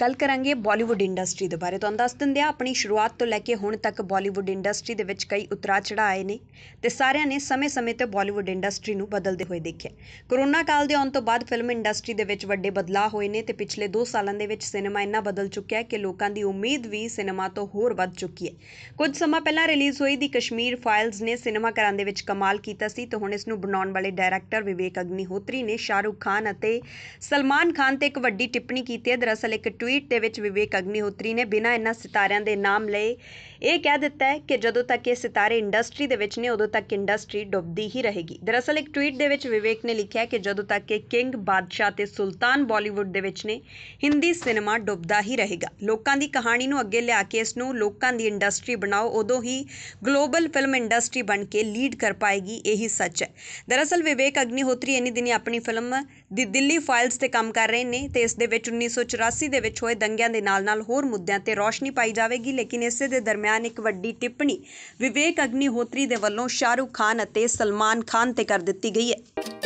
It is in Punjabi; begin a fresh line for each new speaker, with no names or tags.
ਗੱਲ ਕਰਾਂਗੇ ਬਾਲੀਵੁੱਡ ਇੰਡਸਟਰੀ ਦੇ ਬਾਰੇ ਤੁਹਾਨੂੰ ਦੱਸ ਦਿੰਦੇ ਆ ਆਪਣੀ ਸ਼ੁਰੂਆਤ ਤੋਂ ਲੈ ਕੇ ਹੁਣ ਤੱਕ ਬਾਲੀਵੁੱਡ ਇੰਡਸਟਰੀ ਦੇ ਵਿੱਚ ਕਈ ਉਤਰਾ ਚੜਾ ਆਏ ਨੇ ਤੇ ਸਾਰਿਆਂ ਨੇ ਸਮੇਂ-ਸਮੇਂ ਤੇ ਬਾਲੀਵੁੱਡ ਇੰਡਸਟਰੀ ਨੂੰ ਬਦਲਦੇ ਹੋਏ ਦੇਖਿਆ ਕਰੋਨਾ ਕਾਲ ਦੇ ਆਉਣ ਤੋਂ ਬਾਅਦ ਫਿਲਮ ਇੰਡਸਟਰੀ ਦੇ ਵਿੱਚ ਵੱਡੇ ਬਦਲਾਅ ਹੋਏ ਨੇ ਤੇ ਪਿਛਲੇ 2 ਸਾਲਾਂ ਦੇ ਵਿੱਚ ਸਿਨੇਮਾ ਇੰਨਾ ਬਦਲ ਚੁੱਕਿਆ ਹੈ ਕਿ ਲੋਕਾਂ ਦੀ ਉਮੀਦ ਵੀ ਸਿਨੇਮਾ ਤੋਂ ਹੋਰ ਵੱਧ ਚੁੱਕੀ ਹੈ ਕੁਝ ਸਮਾਂ ਪਹਿਲਾਂ ਰਿਲੀਜ਼ ਹੋਈ ਦੀ ਕਸ਼ਮੀਰ ਫਾਈਲਸ ਨੇ ਸਿਨੇਮਾ ਘਰਾਂ ਦੇ ਵਿੱਚ ਕਮਾਲ ਕੀਤਾ ਸੀ ਤੇ ਹੁਣ ਇਸ ਨੂੰ ਬਣਾਉਣ ਵਾਲੇ ਡਾਇਰੈਕਟਰ ਵਿਵੇਕ ਅਗਨੀ ਹੋਤਰੀ ਨੇ ਸ਼ਾਹਰੁਖ ਖਾਨ ਅਤੇ ਸਲਮਾਨ ਖਾਨ ਤੇ ਇੱਕ ਵੱਡੀ ਟਿੱਪਣੀ ਕੀਤੀ ਹੈ ਦਰਅਸਲ ਇੱਕ ਟਵੀਟ ਦੇ ਵਿੱਚ ਵਿਵੇਕ ਅਗਨੀਹੋਤਰੀ ਨੇ ਬਿਨਾਂ ਇਹਨਾਂ ਸਿਤਾਰਿਆਂ ਦੇ ਨਾਮ ਲਏ ਇਹ ਕਹਿ ਦਿੱਤਾ ਹੈ ਕਿ ਜਦੋਂ ਤੱਕ ਇਹ ਸਿਤਾਰੇ ਇੰਡਸਟਰੀ ਦੇ ਵਿੱਚ ਨੇ ਉਦੋਂ ਤੱਕ ਇੰਡਸਟਰੀ ਡੁੱਬਦੀ ਹੀ ਰਹੇਗੀ ਦਰਅਸਲ ਇੱਕ ਟਵੀਟ ਦੇ ਵਿੱਚ ਵਿਵੇਕ ਨੇ ਲਿਖਿਆ ਕਿ ਜਦੋਂ ਤੱਕ ਇਹ ਕਿੰਗ ਬਾਦਸ਼ਾਹ ਤੇ ਸੁਲਤਾਨ ਬਾਲੀਵੁੱਡ ਦੇ ਵਿੱਚ ਨੇ ਹਿੰਦੀ ਸਿਨੇਮਾ ਡੁੱਬਦਾ ਹੀ ਰਹੇਗਾ ਲੋਕਾਂ ਦੀ ਕਹਾਣੀ ਨੂੰ ਅੱਗੇ ਲਿਆ ਕੇ ਇਸ ਨੂੰ ਲੋਕਾਂ ਦੀ ਇੰਡਸਟਰੀ ਬਣਾਓ ਉਦੋਂ ਹੀ ਗਲੋਬਲ ਫਿਲਮ ਇੰਡਸਟਰੀ ਬਣ ਕੇ ਲੀਡ ਕਰ ਪਾਏਗੀ ਇਹੀ ਸੱਚ ਹੈ ਦਰਅਸਲ ਵਿਵੇਕ ਅਗਨੀਹੋਤਰੀ ਇਨੀ ਦਿਨੀ ਆਪਣੀ ਫਿਲਮ ਦੀ ਦਿੱਲੀ ਫਾਈਲਸ ਤੇ ਕੰਮ ਕਰ ਰਹੇ ਨੇ ਤੇ ਇਸ ਦੇ ਵਿੱਚ 1984 ਦੇ ਵਿੱਚ ਵਿੱਚ ਹੋਏ ਦੰਗਿਆਂ ਦੇ ਨਾਲ-ਨਾਲ ਹੋਰ ਮੁੱਦਿਆਂ ਤੇ ਰੋਸ਼ਨੀ ਪਾਈ ਜਾਵੇਗੀ ਲੇਕਿਨ ਇਸੇ ਦੇ ਦਰਮਿਆਨ ਇੱਕ ਵੱਡੀ ਟਿੱਪਣੀ ਵਿਵੇਕ ਅਗਨੀ ਹੋਤਰੀ ਦੇ ਵੱਲੋਂ ਸ਼ਾਹਰੁਖ ਖਾਨ ਅਤੇ ਸਲਮਾਨ ਖਾਨ ਤੇ ਕਰ ਦਿੱਤੀ ਗਈ ਹੈ